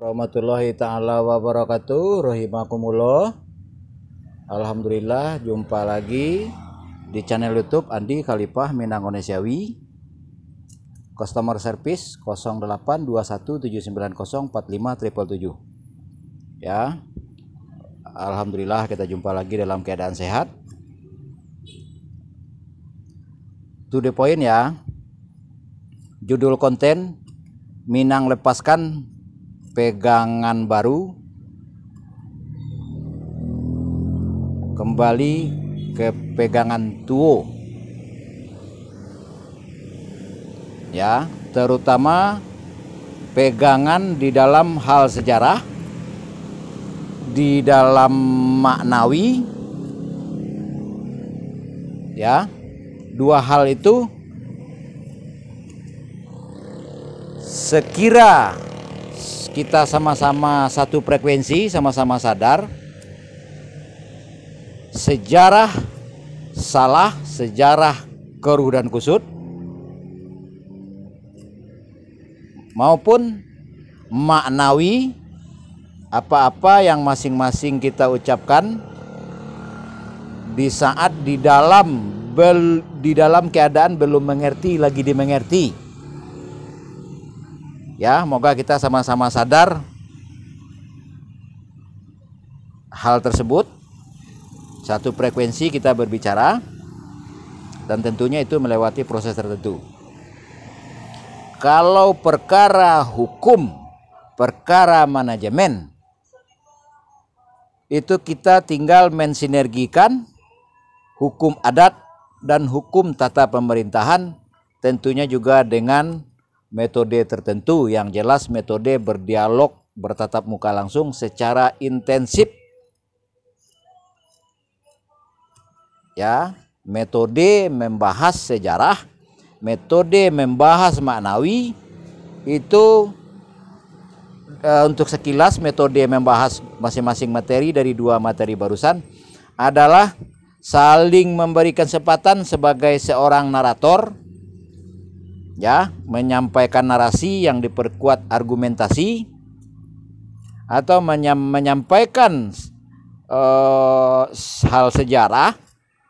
warahmatullahi taala wabarakatuh. Rahimakumullah. Alhamdulillah jumpa lagi di channel YouTube Andi Khalifah Minangonesewi. Customer service 082179045777. Ya. Alhamdulillah kita jumpa lagi dalam keadaan sehat. To the point ya. Judul konten Minang lepaskan pegangan baru kembali ke pegangan tuo ya terutama pegangan di dalam hal sejarah di dalam maknawi ya dua hal itu sekira kita sama-sama satu frekuensi, sama-sama sadar. Sejarah salah, sejarah keruh dan kusut maupun maknawi apa-apa yang masing-masing kita ucapkan di saat di dalam bel, di dalam keadaan belum mengerti lagi dimengerti. Ya, moga kita sama-sama sadar hal tersebut. Satu frekuensi kita berbicara dan tentunya itu melewati proses tertentu. Kalau perkara hukum, perkara manajemen itu kita tinggal mensinergikan hukum adat dan hukum tata pemerintahan tentunya juga dengan metode tertentu yang jelas metode berdialog bertatap muka langsung secara intensif ya metode membahas sejarah metode membahas maknawi itu e, untuk sekilas metode membahas masing-masing materi dari dua materi barusan adalah saling memberikan kesempatan sebagai seorang narator ya menyampaikan narasi yang diperkuat argumentasi atau menyampaikan uh, hal sejarah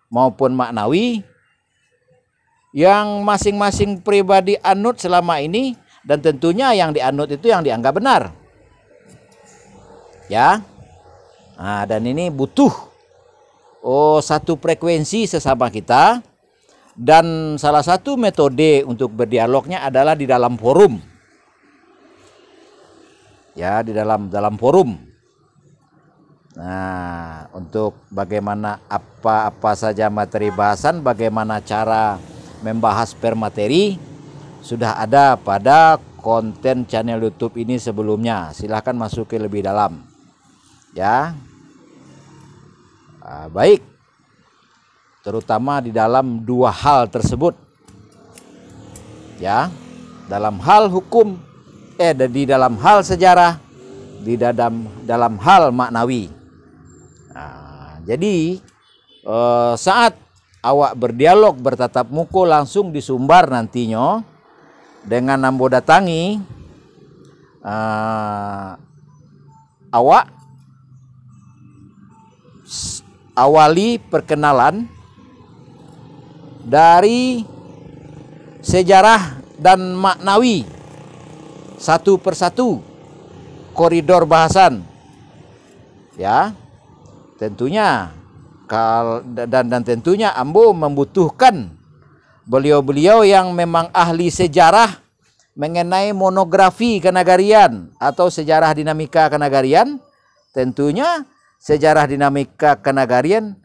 maupun maknawi yang masing-masing pribadi anut selama ini dan tentunya yang dianut itu yang dianggap benar ya nah, dan ini butuh oh satu frekuensi sesama kita dan salah satu metode untuk berdialognya adalah di dalam forum. Ya, di dalam dalam forum. Nah, untuk bagaimana apa-apa saja materi bahasan, bagaimana cara membahas per materi sudah ada pada konten channel YouTube ini sebelumnya. Silahkan masuki lebih dalam, ya. Ah, baik, terutama di dalam dua hal tersebut. Ya, dalam hal hukum eh di dalam hal sejarah, di dalam dalam hal maknawi. Nah, jadi eh, saat awak berdialog bertatap muka langsung di Sumbar nantinya dengan nambo datangi eh, awak awali perkenalan dari sejarah dan maknawi satu persatu koridor bahasan ya tentunya dan dan tentunya Ambo membutuhkan beliau-beliau yang memang ahli sejarah mengenai monografi kenagarian atau sejarah dinamika kenagarian tentunya sejarah dinamika kenagarian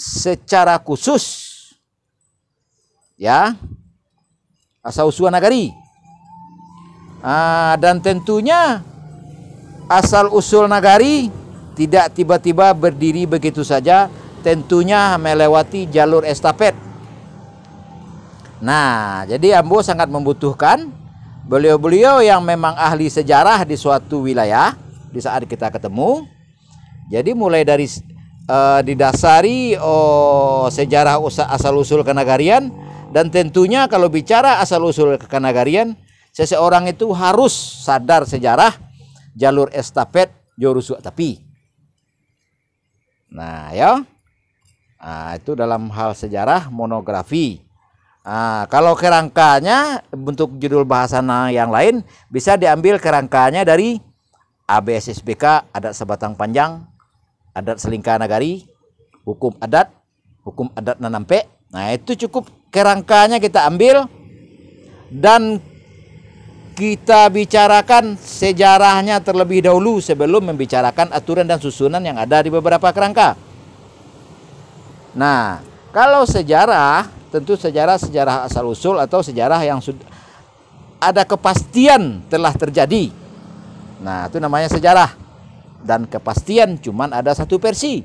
secara khusus ya asal usul nagari ah, dan tentunya asal usul nagari tidak tiba-tiba berdiri begitu saja tentunya melewati jalur estafet nah jadi Ambo sangat membutuhkan beliau-beliau yang memang ahli sejarah di suatu wilayah di saat kita ketemu jadi mulai dari uh, didasari oh, sejarah asal usul kenagarian dan tentunya kalau bicara asal-usul kekanagarian, seseorang itu harus sadar sejarah jalur estafet Jorusu Tapi. Nah, ya. Nah, itu dalam hal sejarah monografi. Nah, kalau kerangkanya bentuk judul bahasana yang lain bisa diambil kerangkanya dari ABSSBK adat sebatang panjang, adat selingka nagari, hukum adat, hukum adat nanampe. Nah, itu cukup kerangkanya kita ambil dan kita bicarakan sejarahnya terlebih dahulu sebelum membicarakan aturan dan susunan yang ada di beberapa kerangka. Nah, kalau sejarah, tentu sejarah sejarah asal usul atau sejarah yang sudah ada kepastian telah terjadi. Nah, itu namanya sejarah. Dan kepastian cuman ada satu versi.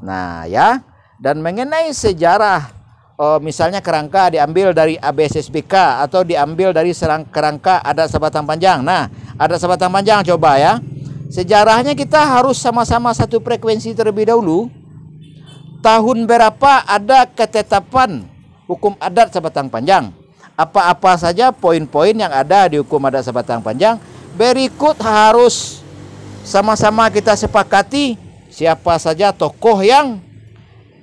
Nah, ya. Dan mengenai sejarah uh, misalnya kerangka diambil dari ABSSBK atau diambil dari serang kerangka ada sebatang panjang. Nah, ada sebatang panjang coba ya. Sejarahnya kita harus sama-sama satu frekuensi terlebih dahulu. Tahun berapa ada ketetapan hukum adat sebatang panjang? Apa-apa saja poin-poin yang ada di hukum adat sebatang panjang berikut harus sama-sama kita sepakati siapa saja tokoh yang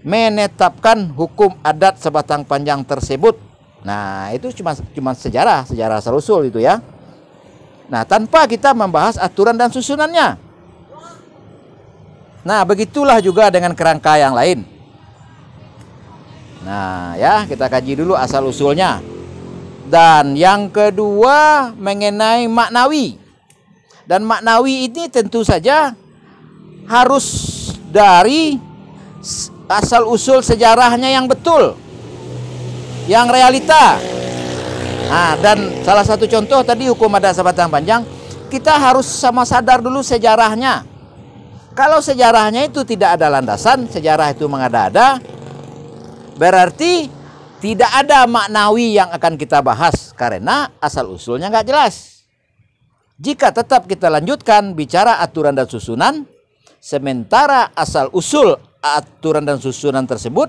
menetapkan hukum adat sebatang panjang tersebut. Nah, itu cuma cuma sejarah, sejarah usul itu ya. Nah, tanpa kita membahas aturan dan susunannya. Nah, begitulah juga dengan kerangka yang lain. Nah, ya, kita kaji dulu asal usulnya. Dan yang kedua mengenai maknawi. Dan maknawi ini tentu saja harus dari asal usul sejarahnya yang betul, yang realita. Nah, dan salah satu contoh tadi hukum ada sahabat yang panjang, kita harus sama sadar dulu sejarahnya. Kalau sejarahnya itu tidak ada landasan, sejarah itu mengada-ada, berarti tidak ada maknawi yang akan kita bahas karena asal usulnya nggak jelas. Jika tetap kita lanjutkan bicara aturan dan susunan, sementara asal usul aturan dan susunan tersebut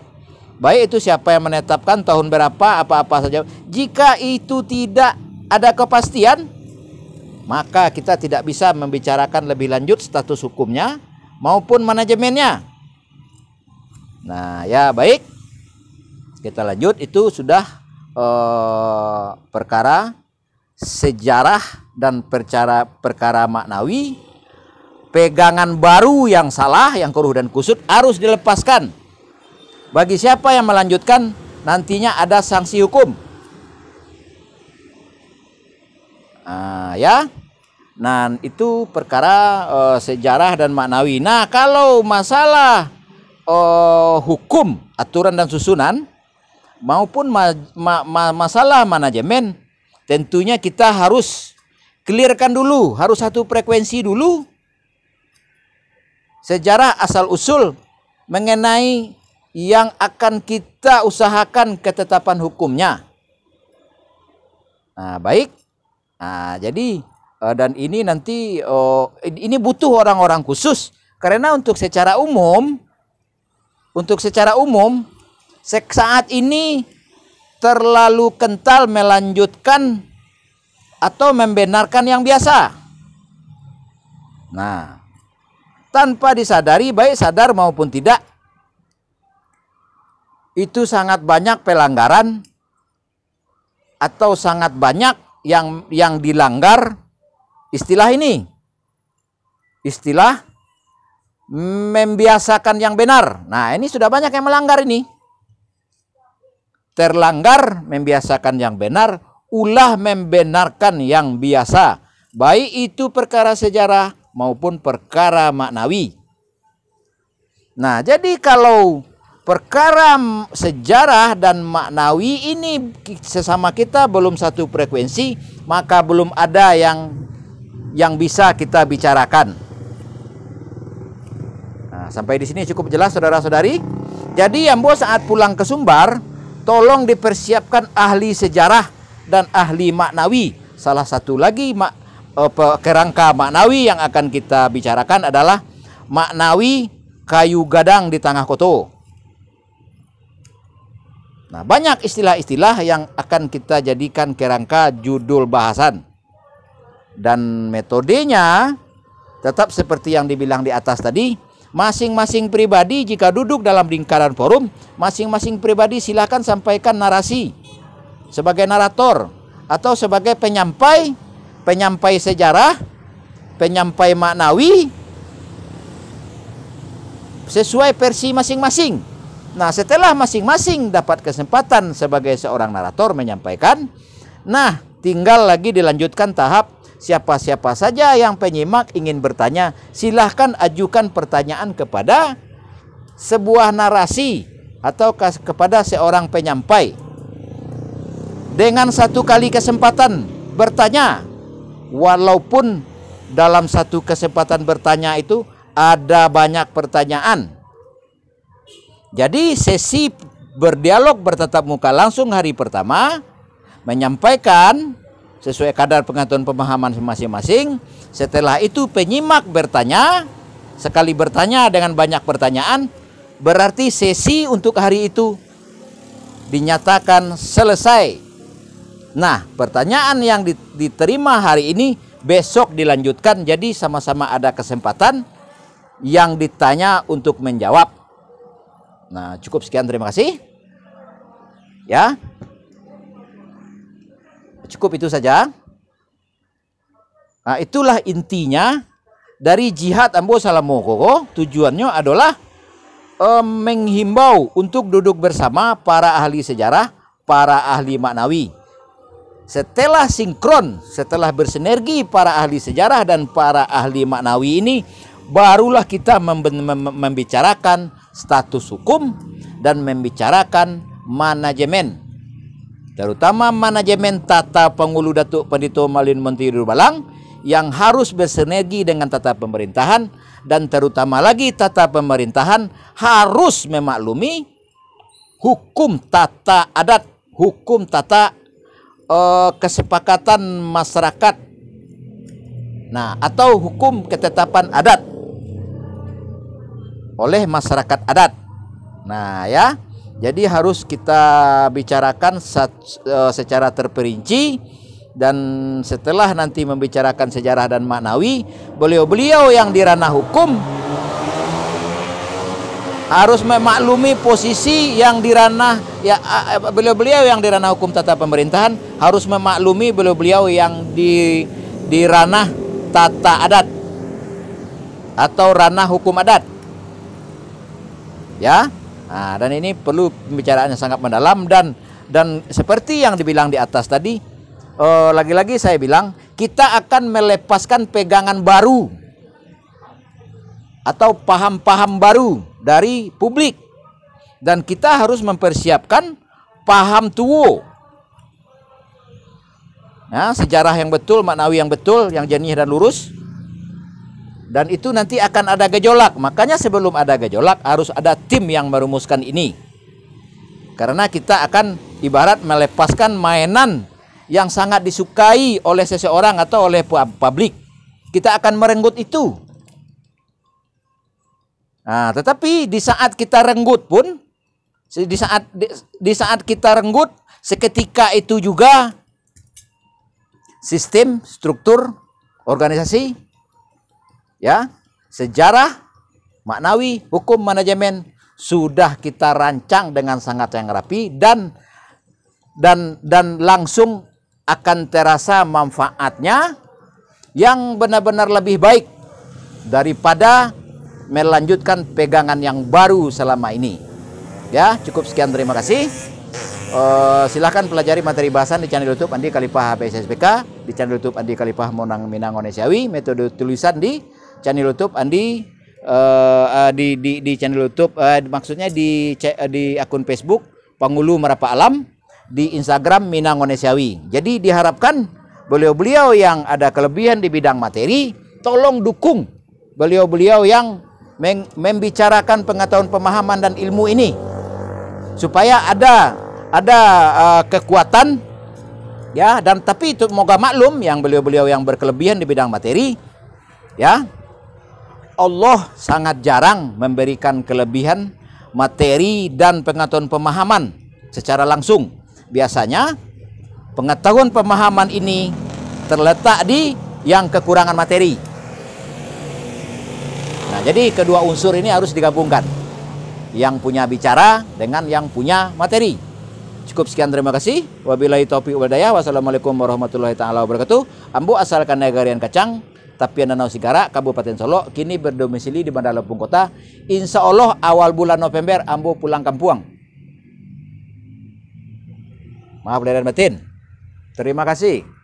baik itu siapa yang menetapkan tahun berapa apa-apa saja jika itu tidak ada kepastian maka kita tidak bisa membicarakan lebih lanjut status hukumnya maupun manajemennya nah ya baik kita lanjut itu sudah eh, perkara sejarah dan perkara perkara maknawi pegangan baru yang salah, yang keruh dan kusut harus dilepaskan. Bagi siapa yang melanjutkan, nantinya ada sanksi hukum. Nah, ya. Nah, itu perkara uh, sejarah dan maknawi. Nah, kalau masalah uh, hukum, aturan dan susunan maupun ma ma ma masalah manajemen, tentunya kita harus clearkan dulu, harus satu frekuensi dulu sejarah asal-usul mengenai yang akan kita usahakan ketetapan hukumnya. Nah, baik. Nah, jadi eh, dan ini nanti oh, ini butuh orang-orang khusus karena untuk secara umum untuk secara umum saat ini terlalu kental melanjutkan atau membenarkan yang biasa. Nah, tanpa disadari baik sadar maupun tidak itu sangat banyak pelanggaran atau sangat banyak yang yang dilanggar istilah ini istilah membiasakan yang benar nah ini sudah banyak yang melanggar ini terlanggar membiasakan yang benar ulah membenarkan yang biasa baik itu perkara sejarah maupun perkara maknawi. Nah, jadi kalau perkara sejarah dan maknawi ini sesama kita belum satu frekuensi, maka belum ada yang yang bisa kita bicarakan. Nah, sampai di sini cukup jelas saudara-saudari. Jadi Yambo saat pulang ke Sumbar, tolong dipersiapkan ahli sejarah dan ahli maknawi. Salah satu lagi mak Eh, kerangka maknawi yang akan kita bicarakan adalah maknawi kayu gadang di tengah koto. Nah, banyak istilah-istilah yang akan kita jadikan kerangka judul bahasan. Dan metodenya tetap seperti yang dibilang di atas tadi, masing-masing pribadi jika duduk dalam lingkaran forum, masing-masing pribadi silakan sampaikan narasi sebagai narator atau sebagai penyampai penyampai sejarah, penyampai maknawi sesuai versi masing-masing. Nah, setelah masing-masing dapat kesempatan sebagai seorang narator menyampaikan, nah, tinggal lagi dilanjutkan tahap siapa-siapa saja yang penyimak ingin bertanya, silahkan ajukan pertanyaan kepada sebuah narasi atau kepada seorang penyampai dengan satu kali kesempatan bertanya walaupun dalam satu kesempatan bertanya itu ada banyak pertanyaan. Jadi sesi berdialog bertatap muka langsung hari pertama menyampaikan sesuai kadar pengetahuan pemahaman masing-masing. Setelah itu penyimak bertanya, sekali bertanya dengan banyak pertanyaan, berarti sesi untuk hari itu dinyatakan selesai. Nah, pertanyaan yang diterima hari ini besok dilanjutkan. Jadi sama-sama ada kesempatan yang ditanya untuk menjawab. Nah, cukup sekian terima kasih. Ya. Cukup itu saja. Nah, itulah intinya dari jihad Ambo Salamoko. Tujuannya adalah eh, menghimbau untuk duduk bersama para ahli sejarah, para ahli maknawi setelah sinkron, setelah bersinergi para ahli sejarah dan para ahli maknawi ini, barulah kita membicarakan status hukum dan membicarakan manajemen. Terutama manajemen tata pengulu Datuk Pendito Malin Menteri Balang yang harus bersinergi dengan tata pemerintahan dan terutama lagi tata pemerintahan harus memaklumi hukum tata adat, hukum tata uh, kesepakatan masyarakat. Nah, atau hukum ketetapan adat oleh masyarakat adat. Nah, ya. Jadi harus kita bicarakan eh, secara terperinci dan setelah nanti membicarakan sejarah dan maknawi, beliau-beliau yang di ranah hukum harus memaklumi posisi yang di ranah ya beliau-beliau yang di ranah hukum tata pemerintahan harus memaklumi beliau-beliau yang di di ranah tata adat atau ranah hukum adat. Ya. Nah, dan ini perlu pembicaraannya sangat mendalam dan dan seperti yang dibilang di atas tadi eh, lagi-lagi uh, saya bilang kita akan melepaskan pegangan baru atau paham-paham baru dari publik dan kita harus mempersiapkan paham tuwo nah, ya, sejarah yang betul maknawi yang betul yang jernih dan lurus dan itu nanti akan ada gejolak makanya sebelum ada gejolak harus ada tim yang merumuskan ini karena kita akan ibarat melepaskan mainan yang sangat disukai oleh seseorang atau oleh publik kita akan merenggut itu Nah, tetapi di saat kita renggut pun di saat di, di saat kita renggut seketika itu juga sistem struktur organisasi ya sejarah maknawi hukum manajemen sudah kita rancang dengan sangat yang rapi dan dan dan langsung akan terasa manfaatnya yang benar-benar lebih baik daripada melanjutkan pegangan yang baru selama ini. Ya, cukup sekian terima kasih. Uh, eh, silahkan pelajari materi bahasan di channel YouTube Andi Kalipah HPSSBK, di channel YouTube Andi Kalipah Monang Minang Onesiawi metode tulisan di channel YouTube Andi uh, uh, di, di di channel YouTube uh, maksudnya di di akun Facebook Pangulu Merapa Alam, di Instagram Minang Onesiawi Jadi diharapkan beliau-beliau yang ada kelebihan di bidang materi tolong dukung beliau-beliau yang membicarakan pengetahuan pemahaman dan ilmu ini supaya ada ada uh, kekuatan ya dan tapi itu moga maklum yang beliau-beliau yang berkelebihan di bidang materi ya Allah sangat jarang memberikan kelebihan materi dan pengetahuan pemahaman secara langsung biasanya pengetahuan pemahaman ini terletak di yang kekurangan materi Nah, jadi kedua unsur ini harus digabungkan. Yang punya bicara dengan yang punya materi. Cukup sekian terima kasih. Wabillahi taufiq hidayah. Wassalamualaikum warahmatullahi taala wabarakatuh. Ambu asalkan negarian kacang, Tapian Danau Sigara, Kabupaten Solo, kini berdomisili di Bandar Lampung Kota. Insya Allah awal bulan November Ambu pulang kampung. Maaf lahir batin. Terima kasih.